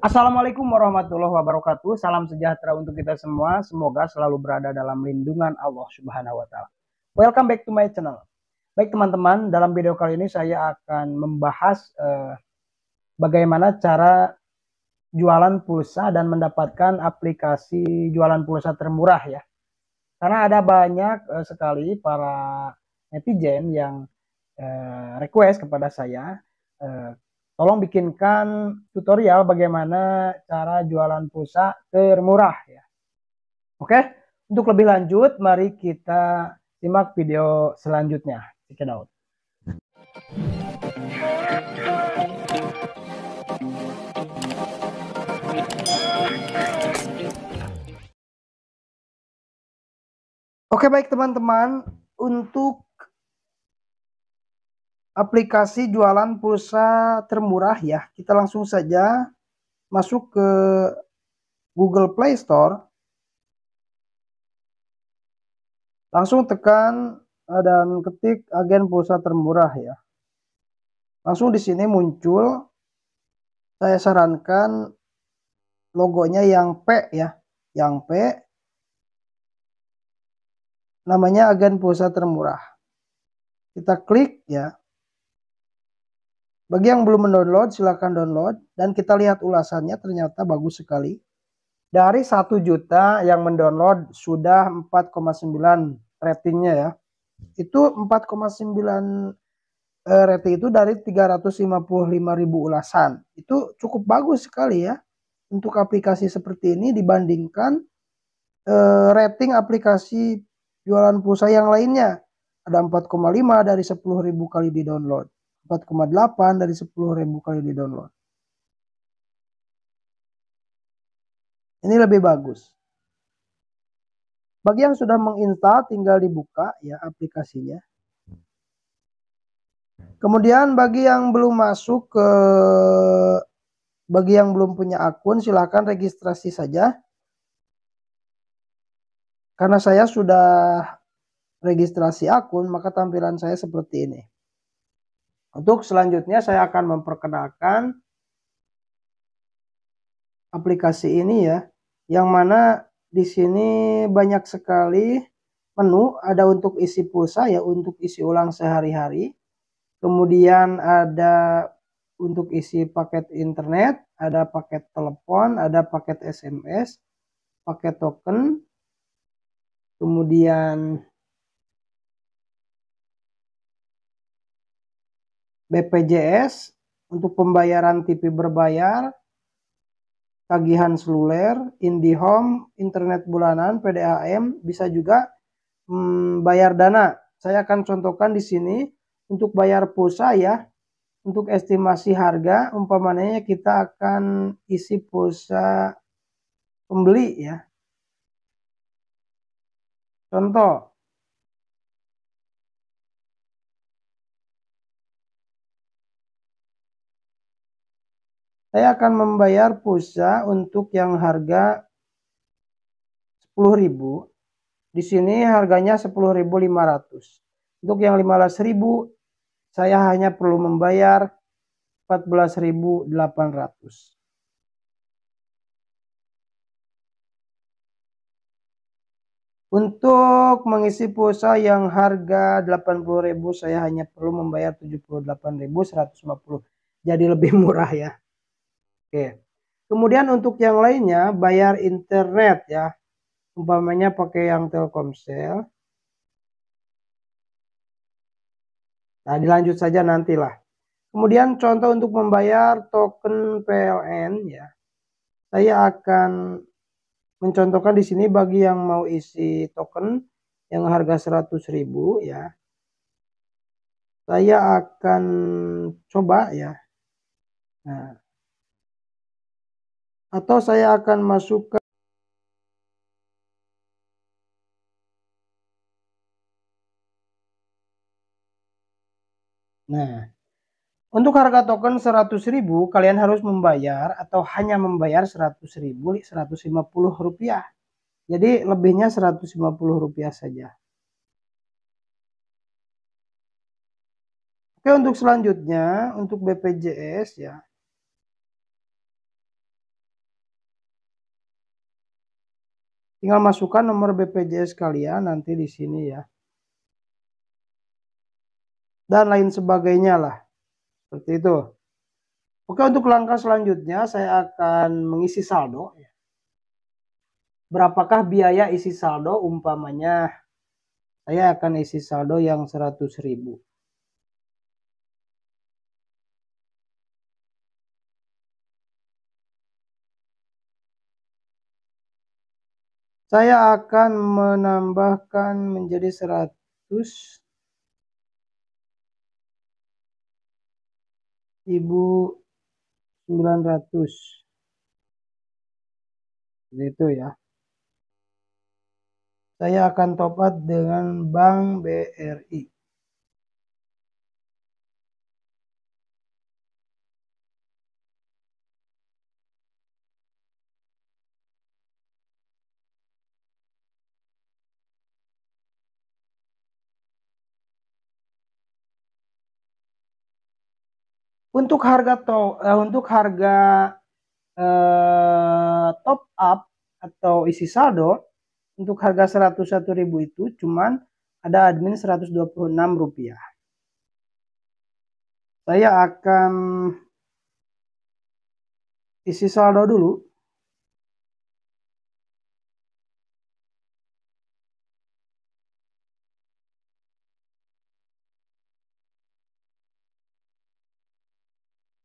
Assalamualaikum warahmatullahi wabarakatuh. Salam sejahtera untuk kita semua. Semoga selalu berada dalam lindungan Allah Subhanahu wa taala. Welcome back to my channel. Baik teman-teman, dalam video kali ini saya akan membahas eh, bagaimana cara jualan pulsa dan mendapatkan aplikasi jualan pulsa termurah ya. Karena ada banyak eh, sekali para netizen yang eh, request kepada saya eh, tolong bikinkan tutorial bagaimana cara jualan pulsa termurah ya. Oke, untuk lebih lanjut mari kita simak video selanjutnya. Check it out. Oke baik teman-teman, untuk aplikasi jualan pulsa termurah ya. Kita langsung saja masuk ke Google Play Store. Langsung tekan eh, dan ketik agen pulsa termurah ya. Langsung di sini muncul saya sarankan logonya yang P ya, yang P. Namanya agen pulsa termurah. Kita klik ya. Bagi yang belum mendownload, silahkan download. Dan kita lihat ulasannya, ternyata bagus sekali. Dari 1 juta yang mendownload, sudah 4,9 ratingnya ya. Itu 4,9 eh, rating itu dari 355 ribu ulasan. Itu cukup bagus sekali ya. Untuk aplikasi seperti ini dibandingkan eh, rating aplikasi jualan pulsa yang lainnya. Ada 4,5 dari 10.000 kali di download. 4,8 dari 10.000 kali di download. Ini lebih bagus. Bagi yang sudah menginstal tinggal dibuka ya aplikasinya. Kemudian bagi yang belum masuk ke bagi yang belum punya akun silahkan registrasi saja. Karena saya sudah registrasi akun maka tampilan saya seperti ini. Untuk selanjutnya saya akan memperkenalkan aplikasi ini ya, yang mana di sini banyak sekali menu, ada untuk isi pulsa ya, untuk isi ulang sehari-hari. Kemudian ada untuk isi paket internet, ada paket telepon, ada paket SMS, paket token, kemudian BPJS untuk pembayaran TV berbayar, tagihan seluler, IndiHome, internet bulanan, PDAM, bisa juga hmm, bayar dana. Saya akan contohkan di sini untuk bayar pulsa ya. Untuk estimasi harga umpamanya kita akan isi pulsa pembeli ya. Contoh saya akan membayar pulsa untuk yang harga 10.000. Di sini harganya 10.500. Untuk yang 15.000 saya hanya perlu membayar 14.800. Untuk mengisi pulsa yang harga 80.000 saya hanya perlu membayar 78.150. Jadi lebih murah ya. Oke. Kemudian untuk yang lainnya bayar internet ya. Umpamanya pakai yang Telkomsel. Nah, dilanjut saja nantilah. Kemudian contoh untuk membayar token PLN ya. Saya akan mencontohkan di sini bagi yang mau isi token yang harga 100.000 ya. Saya akan coba ya. Nah, atau saya akan masukkan Nah, untuk harga token 100.000 kalian harus membayar atau hanya membayar 100.000 150 rupiah. Jadi lebihnya 150 rupiah saja. Oke untuk selanjutnya untuk BPJS ya Tinggal masukkan nomor BPJS kalian nanti di sini ya. Dan lain sebagainya lah. Seperti itu. Oke, untuk langkah selanjutnya saya akan mengisi saldo. Ya. Berapakah biaya isi saldo umpamanya saya akan isi saldo yang 100 ribu. Saya akan menambahkan menjadi 100. Ibu 900. Begitu itu ya. Saya akan topat dengan Bank BRI. Untuk harga to uh, untuk harga uh, top up atau isi saldo untuk harga 101.000 itu cuman ada admin 126 rupiah. Saya akan isi saldo dulu.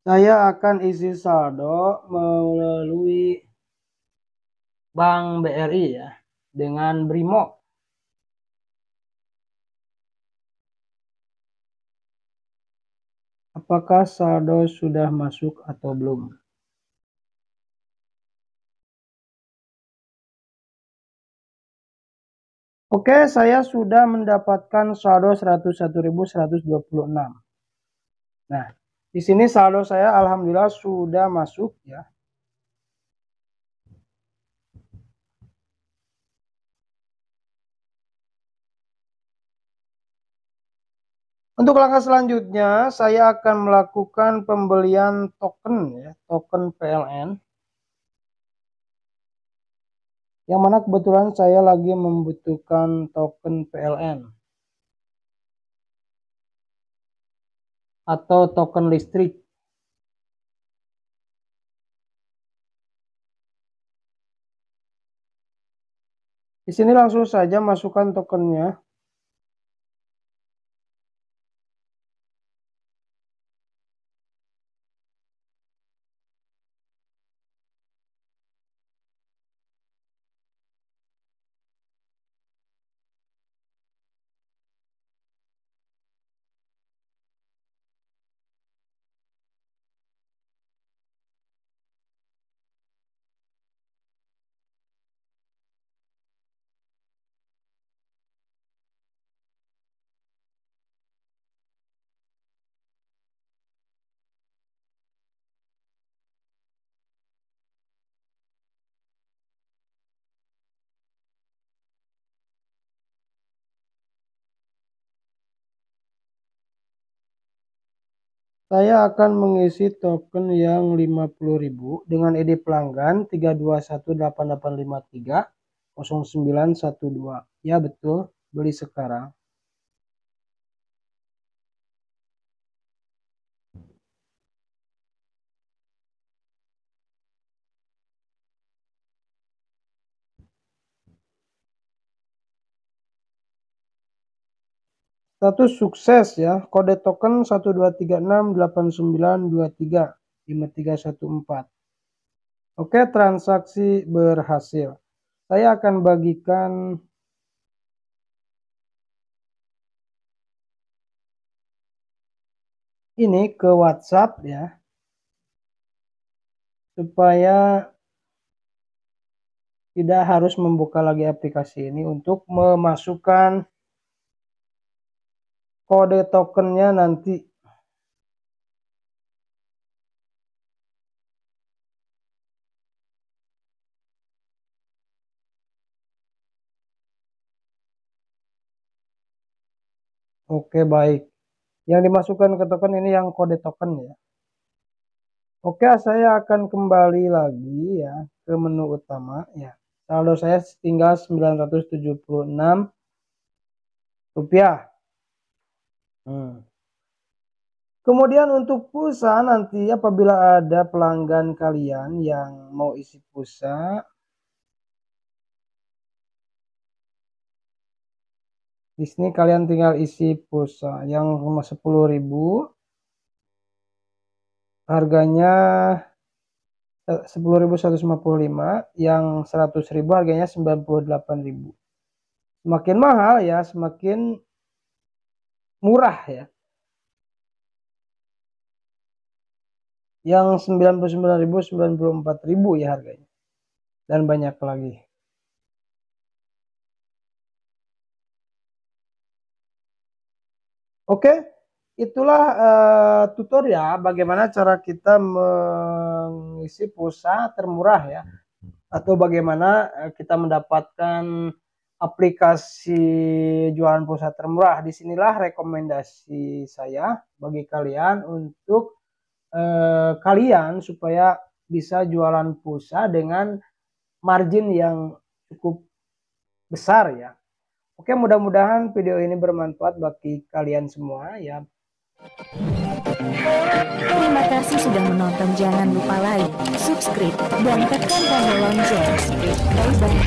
Saya akan isi saldo melalui Bank BRI ya dengan Brimo. Apakah saldo sudah masuk atau belum? Oke, saya sudah mendapatkan saldo 101.126. Nah, di sini saldo saya alhamdulillah sudah masuk ya. Untuk langkah selanjutnya, saya akan melakukan pembelian token ya, token PLN. Yang mana kebetulan saya lagi membutuhkan token PLN. atau token listrik. Di sini langsung saja masukkan tokennya. Saya akan mengisi token yang 50.000 dengan ID pelanggan 32188530912. Ya betul, beli sekarang. Status sukses ya, kode token satu satu dua dua tiga tiga tiga enam delapan sembilan empat Oke, transaksi berhasil. Saya akan bagikan ini ke WhatsApp ya. Supaya tidak harus membuka lagi aplikasi ini untuk memasukkan kode tokennya nanti Oke baik yang dimasukkan ke token ini yang kode token ya Oke saya akan kembali lagi ya ke menu utama ya saldo saya tinggal 976 rupiah Hmm. Kemudian untuk pulsa nanti apabila ada pelanggan kalian yang mau isi pulsa di sini kalian tinggal isi pulsa yang 10.000 harganya 10.155 eh, yang 100.000 harganya 98.000 semakin mahal ya semakin murah ya. Yang 99.000 94.000 ya harganya. Dan banyak lagi. Oke, itulah uh, tutorial bagaimana cara kita mengisi pulsa termurah ya, hmm. atau bagaimana eh, kita mendapatkan aplikasi jualan pulsa termurah. Disinilah rekomendasi saya bagi kalian untuk eh, kalian supaya bisa jualan pulsa dengan margin yang cukup besar ya. Oke, mudah-mudahan video ini bermanfaat bagi kalian semua ya. Terima kasih sudah menonton. Jangan lupa like, subscribe, dan tekan tombol lonceng. Bye bye.